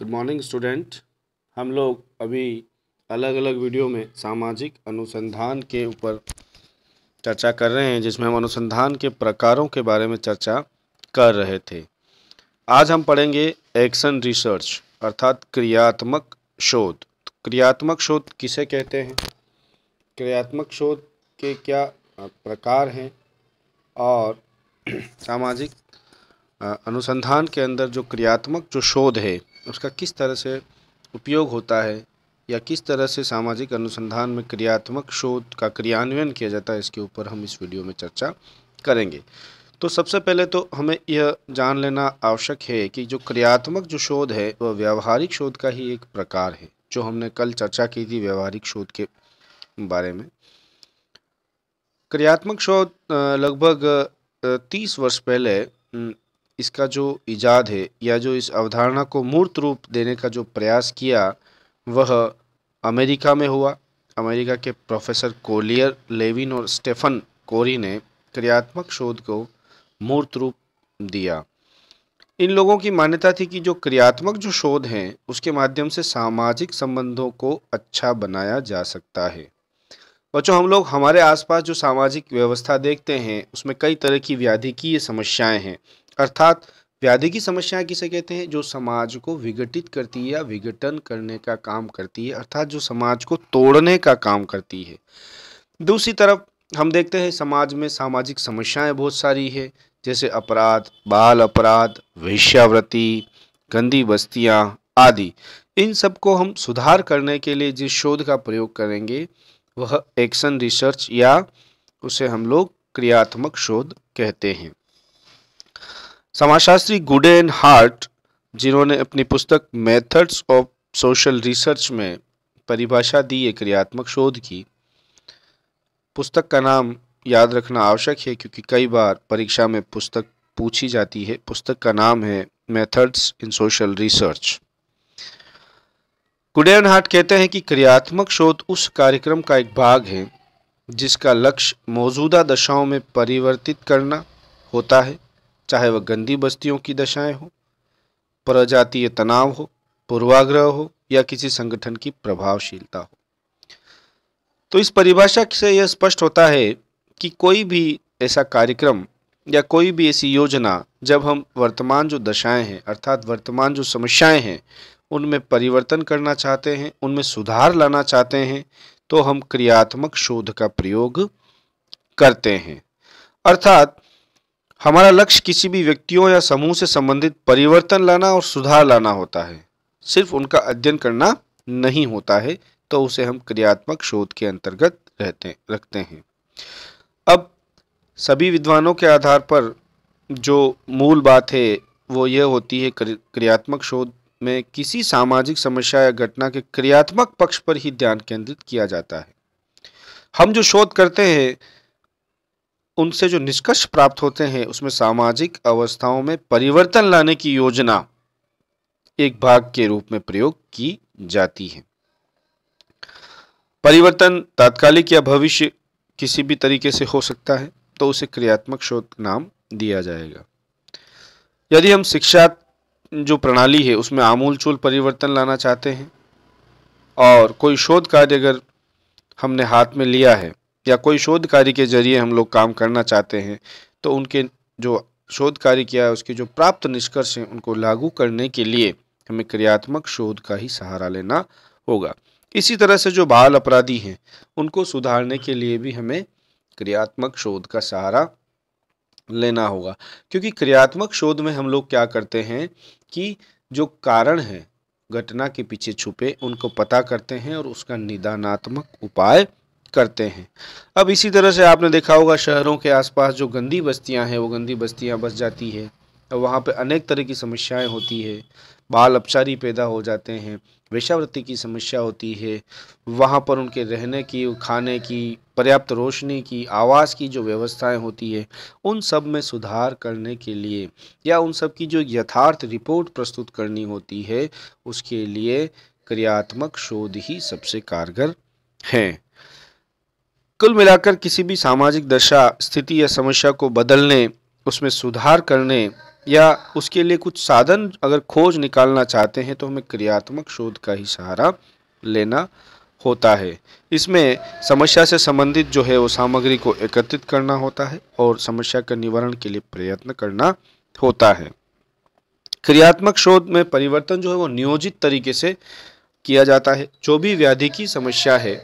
good morning student हम लोग अभी अलग अलग वीडियो में सामाजिक अनुसंधान के ऊपर चर्चा कर रहे हैं जिसमें हम अनुसंधान के प्रकारों के बारे में चर्चा कर रहे थे आज हम पढ़ेंगे एक्शन रिसर्च अर्थात क्रियात्मक शोध क्रियात्मक शोध किसे कहते हैं क्रियात्मक शोध के क्या प्रकार हैं और सामाजिक अनुसंधान के अंदर जो क्रियात्मक जो शोध है उसका किस तरह से उपयोग होता है या किस तरह से सामाजिक अनुसंधान में क्रियात्मक शोध का क्रियान्वयन किया जाता है इसके ऊपर हम इस वीडियो में चर्चा करेंगे तो सबसे पहले तो हमें यह जान लेना आवश्यक है कि जो क्रियात्मक जो शोध है वह व्यावहारिक शोध का ही एक प्रकार है जो हमने कल चर्चा की थी व्यावहारिक शोध के बारे में क्रियात्मक शोध लगभग तीस वर्ष पहले इसका जो ईजाद है या जो इस अवधारणा को मूर्त रूप देने का जो प्रयास किया वह अमेरिका में हुआ अमेरिका के प्रोफेसर कोलियर लेविन और स्टेफन कोरी ने क्रियात्मक शोध को मूर्त रूप दिया इन लोगों की मान्यता थी कि जो क्रियात्मक जो शोध हैं उसके माध्यम से सामाजिक संबंधों को अच्छा बनाया जा सकता है बच्चों हम लोग हमारे आसपास जो सामाजिक व्यवस्था देखते हैं उसमें कई तरह की व्याधि की ये समस्याएं हैं अर्थात व्याधि की समस्या किसे कहते हैं जो समाज को विघटित करती है या विघटन करने का काम करती है अर्थात जो समाज को तोड़ने का काम करती है दूसरी तरफ हम देखते हैं समाज में सामाजिक समस्याएं बहुत सारी है जैसे अपराध बाल अपराध वेश्यावृत्ति गंदी बस्तियां आदि इन सबको हम सुधार करने के लिए जिस शोध का प्रयोग करेंगे वह एक्शन रिसर्च या उसे हम लोग क्रियात्मक शोध कहते हैं समाजशास्त्री गुडे एंड हार्ट जिन्होंने अपनी पुस्तक मेथड्स ऑफ सोशल रिसर्च में परिभाषा दी एक क्रियात्मक शोध की पुस्तक का नाम याद रखना आवश्यक है क्योंकि कई बार परीक्षा में पुस्तक पूछी जाती है पुस्तक का नाम है methods in social research Goode and Hatt कहते हैं कि क्रियात्मक शोध उस कार्यक्रम का एक भाग है जिसका लक्ष्य मौजूदा दशाओं में परिवर्तित करना होता है चाहे वह गंदी बस्तियों की दशाएं हो प्रजातीय तनाव हो पूर्वाग्रह हो या किसी संगठन की प्रभावशीलता हो तो इस परिभाषा से यह स्पष्ट होता है कि कोई भी ऐसा कार्यक्रम या कोई भी ऐसी योजना जब हम वर्तमान जो दशाएं हैं अर्थात वर्तमान जो समस्याएं हैं उनमें परिवर्तन करना चाहते हैं उनमें सुधार लाना चाहते हैं तो हम क्रियात्मक शोध का प्रयोग करते हैं अर्थात हमारा लक्ष्य किसी भी व्यक्तियों या समूह से संबंधित परिवर्तन लाना और सुधार लाना होता है सिर्फ उनका अध्ययन करना नहीं होता है तो उसे हम क्रियात्मक शोध के अंतर्गत रहते रखते हैं अब सभी विद्वानों के आधार पर जो मूल बात है वो यह होती है क्रियात्मक शोध में किसी सामाजिक समस्या या घटना के क्रियात्मक पक्ष पर ही ध्यान केंद्रित किया जाता है हम जो शोध करते हैं उनसे जो निष्कर्ष प्राप्त होते हैं उसमें सामाजिक अवस्थाओं में परिवर्तन लाने की योजना एक भाग के रूप में प्रयोग की जाती है परिवर्तन तात्कालिक या भविष्य किसी भी तरीके से हो सकता है तो उसे क्रियात्मक शोध नाम दिया जाएगा यदि हम शिक्षा जो प्रणाली है उसमें आमूलचूल परिवर्तन लाना चाहते हैं और कोई शोध कार्य अगर हमने हाथ में लिया है या कोई शोध कार्य के जरिए हम लोग काम करना चाहते हैं तो उनके जो शोध कार्य किया है उसके जो प्राप्त निष्कर्ष हैं उनको लागू करने के लिए हमें क्रियात्मक शोध का ही सहारा लेना होगा इसी तरह से जो बाल अपराधी हैं उनको सुधारने के लिए भी हमें क्रियात्मक शोध का सहारा लेना होगा क्योंकि क्रियात्मक शोध में हम लोग क्या करते हैं कि जो कारण है घटना के पीछे छुपे उनको पता करते हैं और उसका निदानात्मक उपाय करते हैं अब इसी तरह से आपने देखा होगा शहरों के आसपास जो गंदी बस्तियां हैं वो गंदी बस्तियां बस जाती है और वहाँ पर अनेक तरह की समस्याएं होती है बाल अपचारी पैदा हो जाते हैं वेशावृत्ति की समस्या होती है वहाँ पर उनके रहने की खाने की पर्याप्त रोशनी की आवास की जो व्यवस्थाएं होती है उन सब में सुधार करने के लिए या उन सब की जो यथार्थ रिपोर्ट प्रस्तुत करनी होती है उसके लिए क्रियात्मक शोध ही सबसे कारगर हैं कुल मिलाकर किसी भी सामाजिक दशा स्थिति या समस्या को बदलने उसमें सुधार करने या उसके लिए कुछ साधन अगर खोज निकालना चाहते हैं तो हमें क्रियात्मक शोध का ही सहारा लेना होता है इसमें समस्या से संबंधित जो है वो सामग्री को एकत्रित करना होता है और समस्या के निवारण के लिए प्रयत्न करना होता है क्रियात्मक शोध में परिवर्तन जो है वो नियोजित तरीके से किया जाता है जो भी व्याधि की समस्या है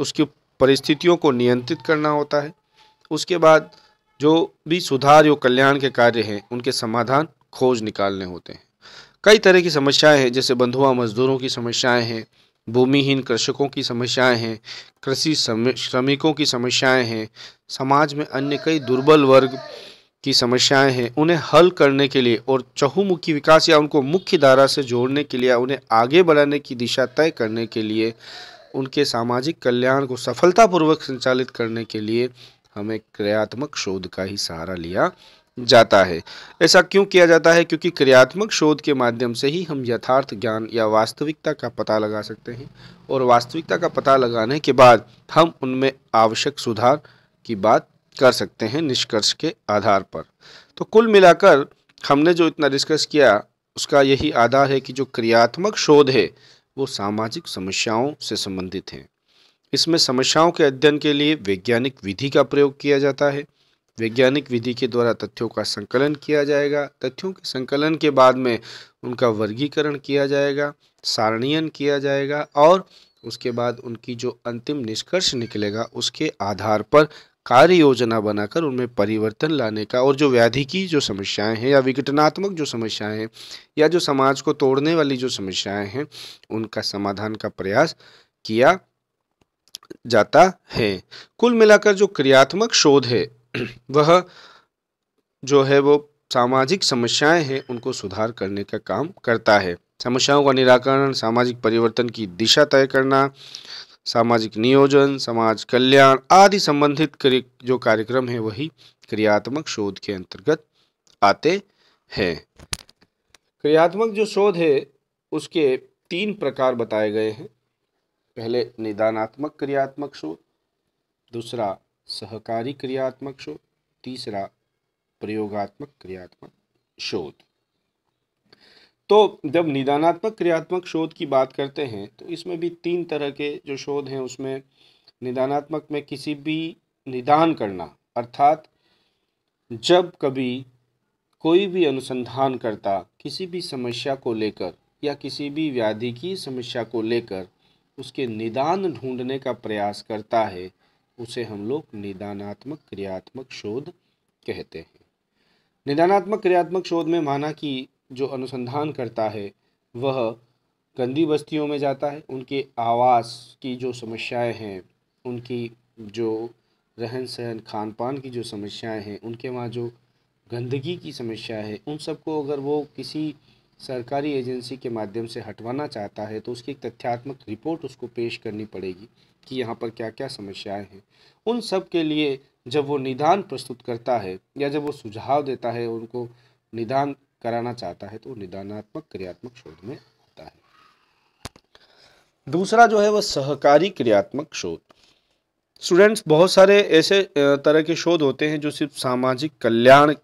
उसके परिस्थितियों को नियंत्रित करना होता है उसके बाद जो भी सुधार या कल्याण के कार्य हैं उनके समाधान खोज निकालने होते हैं कई तरह की समस्याएं हैं जैसे बंधुआ मजदूरों की समस्याएं हैं भूमिहीन कृषकों की समस्याएं हैं कृषि श्रमिकों की समस्याएं हैं समाज में अन्य कई दुर्बल वर्ग की समस्याएं हैं उन्हें हल करने के लिए और चहुमुखी विकास या उनको मुख्य धारा से जोड़ने के लिए उन्हें आगे बढ़ाने की दिशा तय करने के लिए उनके सामाजिक कल्याण को सफलतापूर्वक संचालित करने के लिए हमें क्रियात्मक शोध का ही सहारा लिया जाता है ऐसा क्यों किया जाता है क्योंकि क्रियात्मक शोध के माध्यम से ही हम यथार्थ ज्ञान या वास्तविकता का पता लगा सकते हैं और वास्तविकता का पता लगाने के बाद हम उनमें आवश्यक सुधार की बात कर सकते हैं निष्कर्ष के आधार पर तो कुल मिलाकर हमने जो इतना डिस्कस किया उसका यही आधार है कि जो क्रियात्मक शोध है वो सामाजिक समस्याओं से संबंधित हैं इसमें समस्याओं के अध्ययन के लिए वैज्ञानिक विधि का प्रयोग किया जाता है वैज्ञानिक विधि के द्वारा तथ्यों का संकलन किया जाएगा तथ्यों के संकलन के बाद में उनका वर्गीकरण किया जाएगा सारणीयन किया जाएगा और उसके बाद उनकी जो अंतिम निष्कर्ष निकलेगा उसके आधार पर कार्य योजना बनाकर उनमें परिवर्तन लाने का और जो व्याधि की जो समस्याएं हैं या विघटनात्मक जो समस्याएं हैं या जो समाज को तोड़ने वाली जो समस्याएं हैं उनका समाधान का प्रयास किया जाता है कुल मिलाकर जो क्रियात्मक शोध है वह जो है वो सामाजिक समस्याएं हैं उनको सुधार करने का काम करता है समस्याओं का निराकरण सामाजिक परिवर्तन की दिशा तय करना सामाजिक नियोजन समाज कल्याण आदि संबंधित जो कार्यक्रम है वही क्रियात्मक शोध के अंतर्गत आते हैं क्रियात्मक जो शोध है उसके तीन प्रकार बताए गए हैं पहले निदानात्मक क्रियात्मक शोध दूसरा सहकारी क्रियात्मक शोध तीसरा प्रयोगात्मक क्रियात्मक शोध तो जब निदानात्मक क्रियात्मक शोध की बात करते हैं तो इसमें भी तीन तरह के जो शोध हैं उसमें निदानात्मक में किसी भी निदान करना अर्थात जब कभी कोई भी अनुसंधान करता किसी भी समस्या को लेकर या किसी भी व्याधि की समस्या को लेकर उसके निदान ढूंढने का प्रयास करता है उसे हम लोग निदानात्मक क्रियात्मक शोध कहते हैं निदानात्मक क्रियात्मक शोध में माना कि जो अनुसंधान करता है वह गंदी बस्तियों में जाता है उनके आवास की जो समस्याएं हैं उनकी जो रहन सहन खान पान की जो समस्याएं हैं उनके वहाँ जो गंदगी की समस्या है उन सबको अगर वो किसी सरकारी एजेंसी के माध्यम से हटवाना चाहता है तो उसकी एक तथ्यात्मक रिपोर्ट उसको पेश करनी पड़ेगी कि यहाँ पर क्या क्या समस्याएं हैं उन सब के लिए जब वो निदान प्रस्तुत करता है या जब वो सुझाव देता है उनको निदान कराना चाहता है तो निदानात्मक क्रियात्मक शोध में आता है दूसरा जो है वह सहकारी क्रियात्मक शोध स्टूडेंट्स बहुत सारे ऐसे तरह के शोध होते हैं जो सिर्फ सामाजिक कल्याण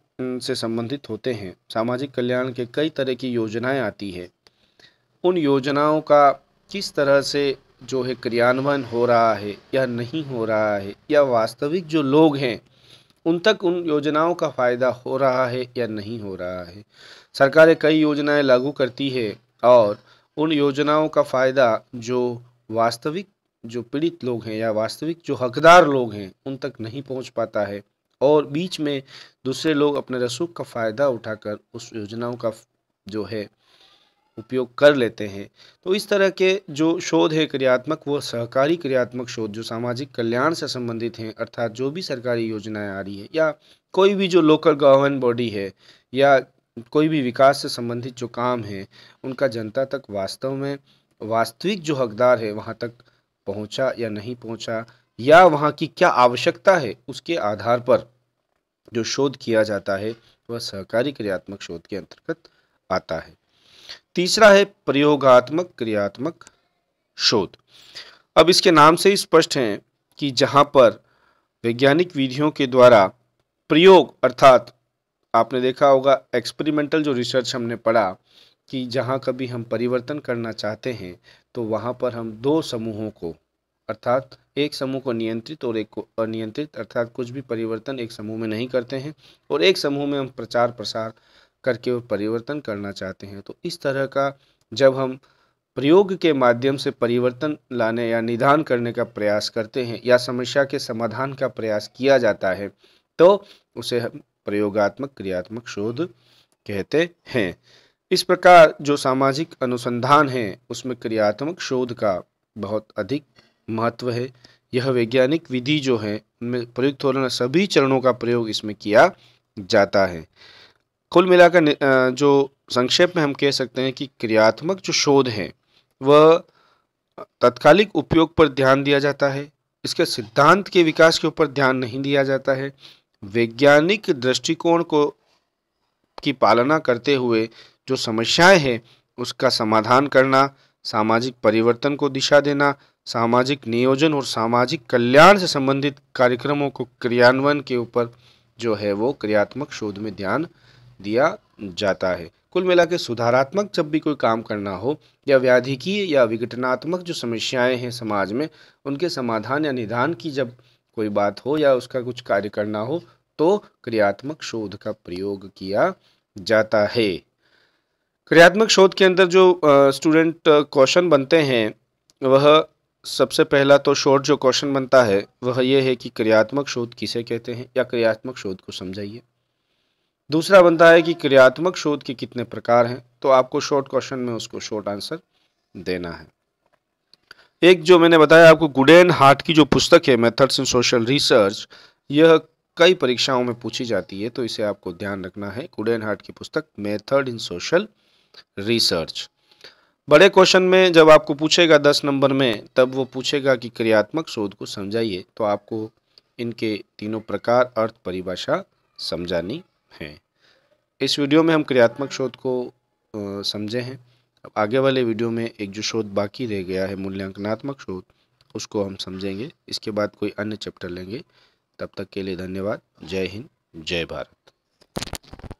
से संबंधित होते हैं सामाजिक कल्याण के कई तरह की योजनाएं आती है उन योजनाओं का किस तरह से जो है क्रियान्वयन हो रहा है या नहीं हो रहा है या वास्तविक जो लोग हैं उन तक उन योजनाओं का फ़ायदा हो रहा है या नहीं हो रहा है सरकारें कई योजनाएं लागू करती है और उन योजनाओं का फ़ायदा जो वास्तविक जो पीड़ित लोग हैं या वास्तविक जो हकदार लोग हैं उन तक नहीं पहुंच पाता है और बीच में दूसरे लोग अपने रसूख का फ़ायदा उठाकर उस योजनाओं का जो है उपयोग कर लेते हैं तो इस तरह के जो शोध है क्रियात्मक वो सहकारी क्रियात्मक शोध जो सामाजिक कल्याण से संबंधित हैं अर्थात जो भी सरकारी योजनाएं आ रही है या कोई भी जो लोकल गवर्न बॉडी है या कोई भी विकास से संबंधित जो काम है उनका जनता तक वास्तव में वास्तविक जो हकदार है वहाँ तक पहुँचा या नहीं पहुँचा या वहाँ की क्या आवश्यकता है उसके आधार पर जो शोध किया जाता है वह सहकारी क्रियात्मक शोध के अंतर्गत आता है तीसरा है प्रयोगात्मक क्रियात्मक शोध अब इसके नाम से ही स्पष्ट है कि जहाँ पर वैज्ञानिक विधियों के द्वारा प्रयोग अर्थात आपने देखा होगा एक्सपेरिमेंटल जो रिसर्च हमने पढ़ा कि जहाँ कभी हम परिवर्तन करना चाहते हैं तो वहां पर हम दो समूहों को अर्थात एक समूह को नियंत्रित और एक को अनियंत्रित अर्थात कुछ भी परिवर्तन एक समूह में नहीं करते हैं और एक समूह में हम प्रचार प्रसार करके वो परिवर्तन करना चाहते हैं तो इस तरह का जब हम प्रयोग के माध्यम से परिवर्तन लाने या निदान करने का प्रयास करते हैं या समस्या के समाधान का प्रयास किया जाता है तो उसे हम प्रयोगात्मक क्रियात्मक शोध कहते हैं इस प्रकार जो सामाजिक अनुसंधान है उसमें क्रियात्मक शोध का बहुत अधिक महत्व है यह वैज्ञानिक विधि जो है उनमें प्रयुक्त हो सभी चरणों का प्रयोग इसमें किया जाता है कुल मिलाकर जो संक्षेप में हम कह सकते हैं कि क्रियात्मक जो शोध हैं वह तत्कालिक उपयोग पर ध्यान दिया जाता है इसके सिद्धांत के विकास के ऊपर ध्यान नहीं दिया जाता है वैज्ञानिक दृष्टिकोण को की पालना करते हुए जो समस्याएं हैं उसका समाधान करना सामाजिक परिवर्तन को दिशा देना सामाजिक नियोजन और सामाजिक कल्याण से संबंधित कार्यक्रमों को क्रियान्वयन के ऊपर जो है वो क्रियात्मक शोध में ध्यान दिया जाता है कुल मिला के सुधारात्मक जब भी कोई काम करना हो या व्याधिकीय या विघटनात्मक जो समस्याएं हैं समाज में उनके समाधान या निदान की जब कोई बात हो या उसका कुछ कार्य करना हो तो क्रियात्मक शोध का प्रयोग किया जाता है क्रियात्मक शोध के अंदर जो स्टूडेंट क्वेश्चन बनते हैं वह सबसे पहला तो शोध जो क्वेश्चन बनता है वह ये है कि क्रियात्मक शोध किसे कहते हैं या क्रियात्मक शोध को समझाइए दूसरा बनता है कि क्रियात्मक शोध के कितने प्रकार हैं तो आपको शॉर्ट क्वेश्चन में उसको शॉर्ट आंसर देना है एक जो मैंने बताया आपको गुडेन हार्ट की जो पुस्तक है मेथड्स इन सोशल रिसर्च यह कई परीक्षाओं में पूछी जाती है तो इसे आपको ध्यान रखना है गुडेन हार्ट की पुस्तक मेथड इन सोशल रिसर्च बड़े क्वेश्चन में जब आपको पूछेगा दस नंबर में तब वो पूछेगा कि क्रियात्मक शोध को समझाइए तो आपको इनके तीनों प्रकार अर्थ परिभाषा समझानी हैं इस वीडियो में हम क्रियात्मक शोध को समझे हैं अब आगे वाले वीडियो में एक जो शोध बाकी रह गया है मूल्यांकनात्मक शोध उसको हम समझेंगे इसके बाद कोई अन्य चैप्टर लेंगे तब तक के लिए धन्यवाद जय हिंद जय भारत